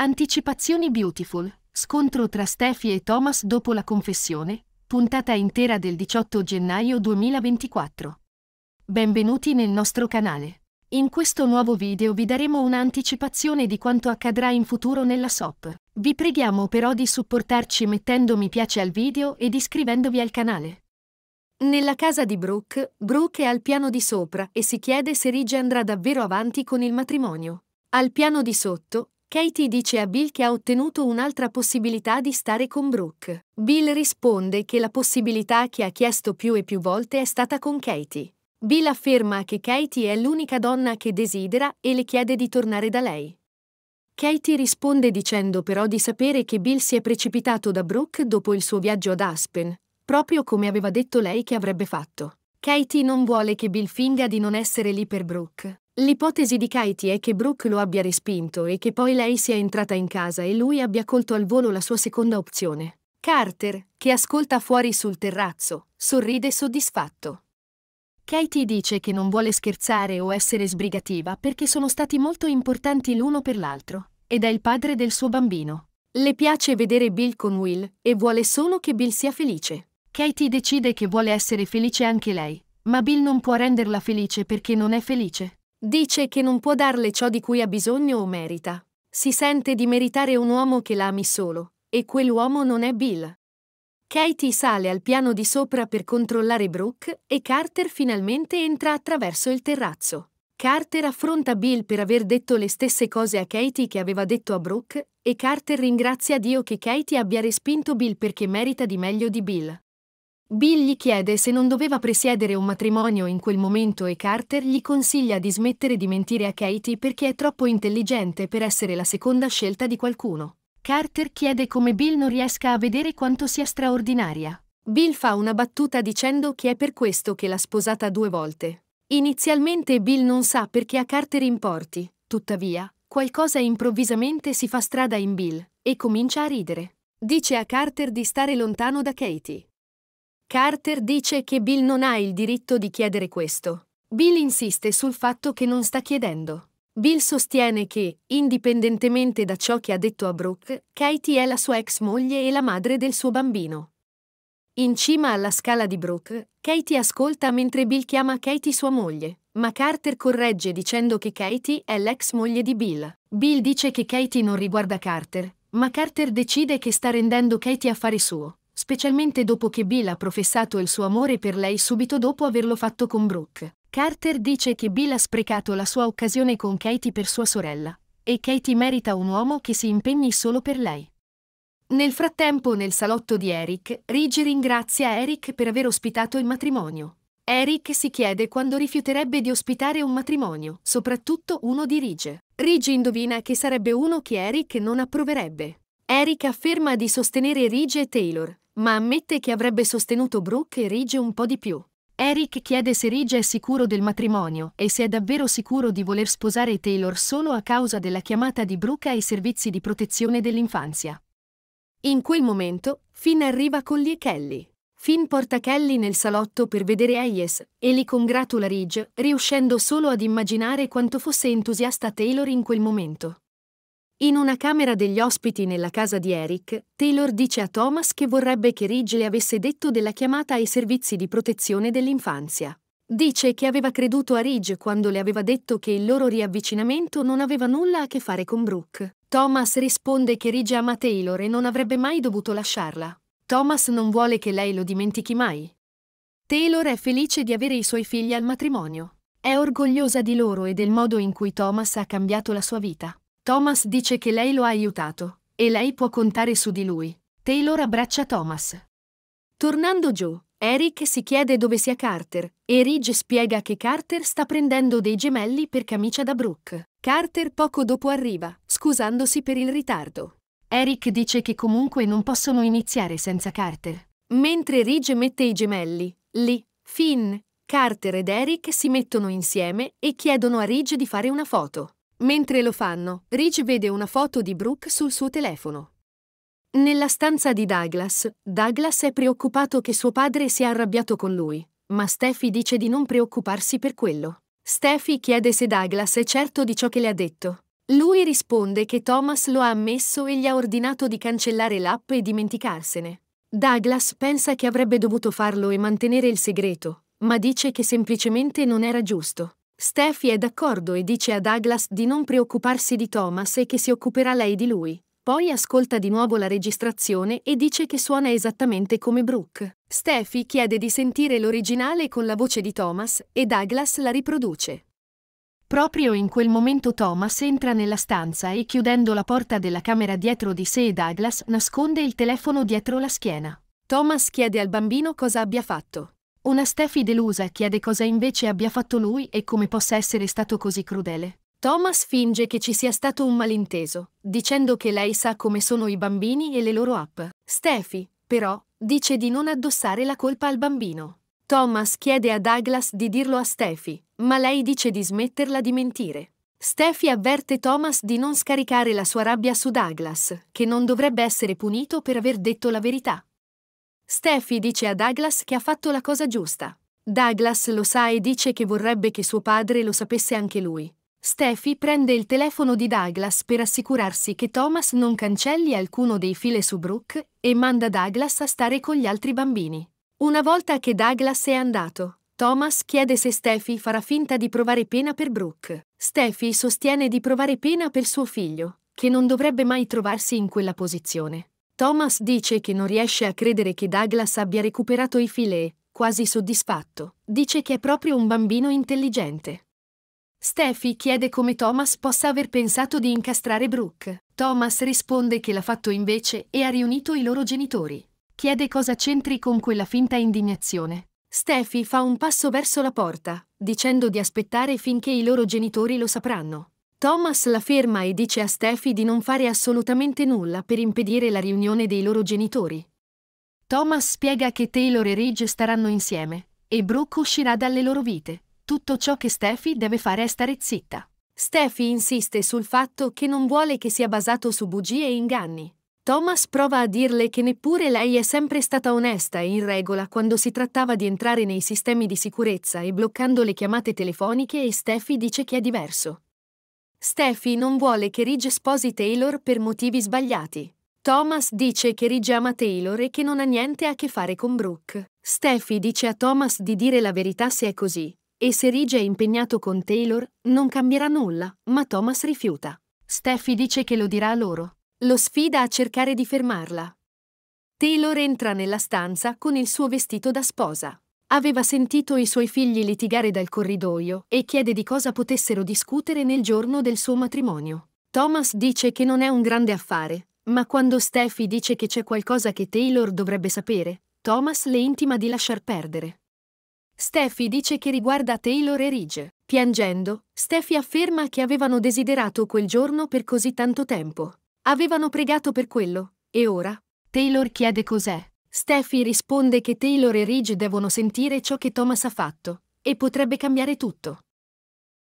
Anticipazioni Beautiful. Scontro tra Steffi e Thomas dopo la confessione. Puntata intera del 18 gennaio 2024. Benvenuti nel nostro canale. In questo nuovo video vi daremo un'anticipazione di quanto accadrà in futuro nella SOP. Vi preghiamo però di supportarci mettendo mi piace al video ed iscrivendovi al canale. Nella casa di Brooke, Brooke è al piano di sopra e si chiede se Ridge andrà davvero avanti con il matrimonio. Al piano di sotto, Katie dice a Bill che ha ottenuto un'altra possibilità di stare con Brooke. Bill risponde che la possibilità che ha chiesto più e più volte è stata con Katie. Bill afferma che Katie è l'unica donna che desidera e le chiede di tornare da lei. Katie risponde dicendo però di sapere che Bill si è precipitato da Brooke dopo il suo viaggio ad Aspen, proprio come aveva detto lei che avrebbe fatto. Katie non vuole che Bill finga di non essere lì per Brooke. L'ipotesi di Katie è che Brooke lo abbia respinto e che poi lei sia entrata in casa e lui abbia colto al volo la sua seconda opzione. Carter, che ascolta fuori sul terrazzo, sorride soddisfatto. Katie dice che non vuole scherzare o essere sbrigativa perché sono stati molto importanti l'uno per l'altro, ed è il padre del suo bambino. Le piace vedere Bill con Will e vuole solo che Bill sia felice. Katie decide che vuole essere felice anche lei, ma Bill non può renderla felice perché non è felice. Dice che non può darle ciò di cui ha bisogno o merita. Si sente di meritare un uomo che la ami solo, e quell'uomo non è Bill. Katie sale al piano di sopra per controllare Brooke e Carter finalmente entra attraverso il terrazzo. Carter affronta Bill per aver detto le stesse cose a Katie che aveva detto a Brooke e Carter ringrazia Dio che Katie abbia respinto Bill perché merita di meglio di Bill. Bill gli chiede se non doveva presiedere un matrimonio in quel momento e Carter gli consiglia di smettere di mentire a Katie perché è troppo intelligente per essere la seconda scelta di qualcuno. Carter chiede come Bill non riesca a vedere quanto sia straordinaria. Bill fa una battuta dicendo che è per questo che l'ha sposata due volte. Inizialmente Bill non sa perché a Carter importi, tuttavia, qualcosa improvvisamente si fa strada in Bill e comincia a ridere. Dice a Carter di stare lontano da Katie. Carter dice che Bill non ha il diritto di chiedere questo. Bill insiste sul fatto che non sta chiedendo. Bill sostiene che, indipendentemente da ciò che ha detto a Brooke, Katie è la sua ex moglie e la madre del suo bambino. In cima alla scala di Brooke, Katie ascolta mentre Bill chiama Katie sua moglie, ma Carter corregge dicendo che Katie è l'ex moglie di Bill. Bill dice che Katie non riguarda Carter, ma Carter decide che sta rendendo Katie affare suo specialmente dopo che Bill ha professato il suo amore per lei subito dopo averlo fatto con Brooke. Carter dice che Bill ha sprecato la sua occasione con Katie per sua sorella, e Katie merita un uomo che si impegni solo per lei. Nel frattempo, nel salotto di Eric, Ridge ringrazia Eric per aver ospitato il matrimonio. Eric si chiede quando rifiuterebbe di ospitare un matrimonio, soprattutto uno di Ridge. Ridge indovina che sarebbe uno che Eric non approverebbe. Eric afferma di sostenere Ridge e Taylor, ma ammette che avrebbe sostenuto Brooke e Ridge un po' di più. Eric chiede se Ridge è sicuro del matrimonio e se è davvero sicuro di voler sposare Taylor solo a causa della chiamata di Brooke ai servizi di protezione dell'infanzia. In quel momento, Finn arriva con Lee e Kelly. Finn porta Kelly nel salotto per vedere Hayes e li congratula Ridge, riuscendo solo ad immaginare quanto fosse entusiasta Taylor in quel momento. In una camera degli ospiti nella casa di Eric, Taylor dice a Thomas che vorrebbe che Ridge le avesse detto della chiamata ai servizi di protezione dell'infanzia. Dice che aveva creduto a Ridge quando le aveva detto che il loro riavvicinamento non aveva nulla a che fare con Brooke. Thomas risponde che Ridge ama Taylor e non avrebbe mai dovuto lasciarla. Thomas non vuole che lei lo dimentichi mai. Taylor è felice di avere i suoi figli al matrimonio. È orgogliosa di loro e del modo in cui Thomas ha cambiato la sua vita. Thomas dice che lei lo ha aiutato e lei può contare su di lui. Taylor abbraccia Thomas. Tornando giù, Eric si chiede dove sia Carter e Ridge spiega che Carter sta prendendo dei gemelli per camicia da Brooke. Carter poco dopo arriva, scusandosi per il ritardo. Eric dice che comunque non possono iniziare senza Carter. Mentre Ridge mette i gemelli, lì, Finn, Carter ed Eric si mettono insieme e chiedono a Ridge di fare una foto. Mentre lo fanno, Rich vede una foto di Brooke sul suo telefono. Nella stanza di Douglas, Douglas è preoccupato che suo padre sia arrabbiato con lui, ma Steffi dice di non preoccuparsi per quello. Steffi chiede se Douglas è certo di ciò che le ha detto. Lui risponde che Thomas lo ha ammesso e gli ha ordinato di cancellare l'app e dimenticarsene. Douglas pensa che avrebbe dovuto farlo e mantenere il segreto, ma dice che semplicemente non era giusto. Steffi è d'accordo e dice a Douglas di non preoccuparsi di Thomas e che si occuperà lei di lui. Poi ascolta di nuovo la registrazione e dice che suona esattamente come Brooke. Steffi chiede di sentire l'originale con la voce di Thomas e Douglas la riproduce. Proprio in quel momento Thomas entra nella stanza e chiudendo la porta della camera dietro di sé Douglas nasconde il telefono dietro la schiena. Thomas chiede al bambino cosa abbia fatto. Una Steffi delusa chiede cosa invece abbia fatto lui e come possa essere stato così crudele. Thomas finge che ci sia stato un malinteso, dicendo che lei sa come sono i bambini e le loro app. Steffi, però, dice di non addossare la colpa al bambino. Thomas chiede a Douglas di dirlo a Steffi, ma lei dice di smetterla di mentire. Steffi avverte Thomas di non scaricare la sua rabbia su Douglas, che non dovrebbe essere punito per aver detto la verità. Steffi dice a Douglas che ha fatto la cosa giusta. Douglas lo sa e dice che vorrebbe che suo padre lo sapesse anche lui. Steffi prende il telefono di Douglas per assicurarsi che Thomas non cancelli alcuno dei file su Brooke e manda Douglas a stare con gli altri bambini. Una volta che Douglas è andato, Thomas chiede se Steffi farà finta di provare pena per Brooke. Steffi sostiene di provare pena per suo figlio, che non dovrebbe mai trovarsi in quella posizione. Thomas dice che non riesce a credere che Douglas abbia recuperato i filet, quasi soddisfatto. Dice che è proprio un bambino intelligente. Steffi chiede come Thomas possa aver pensato di incastrare Brooke. Thomas risponde che l'ha fatto invece e ha riunito i loro genitori. Chiede cosa c'entri con quella finta indignazione. Steffi fa un passo verso la porta, dicendo di aspettare finché i loro genitori lo sapranno. Thomas la ferma e dice a Steffi di non fare assolutamente nulla per impedire la riunione dei loro genitori. Thomas spiega che Taylor e Ridge staranno insieme e Brooke uscirà dalle loro vite. Tutto ciò che Steffi deve fare è stare zitta. Steffi insiste sul fatto che non vuole che sia basato su bugie e inganni. Thomas prova a dirle che neppure lei è sempre stata onesta e in regola quando si trattava di entrare nei sistemi di sicurezza e bloccando le chiamate telefoniche e Steffi dice che è diverso. Steffi non vuole che Ridge sposi Taylor per motivi sbagliati. Thomas dice che Ridge ama Taylor e che non ha niente a che fare con Brooke. Steffi dice a Thomas di dire la verità se è così, e se Ridge è impegnato con Taylor, non cambierà nulla, ma Thomas rifiuta. Steffi dice che lo dirà a loro. Lo sfida a cercare di fermarla. Taylor entra nella stanza con il suo vestito da sposa aveva sentito i suoi figli litigare dal corridoio e chiede di cosa potessero discutere nel giorno del suo matrimonio. Thomas dice che non è un grande affare, ma quando Steffi dice che c'è qualcosa che Taylor dovrebbe sapere, Thomas le intima di lasciar perdere. Steffi dice che riguarda Taylor e Ridge. Piangendo, Steffi afferma che avevano desiderato quel giorno per così tanto tempo. Avevano pregato per quello, e ora? Taylor chiede cos'è. Steffi risponde che Taylor e Ridge devono sentire ciò che Thomas ha fatto, e potrebbe cambiare tutto.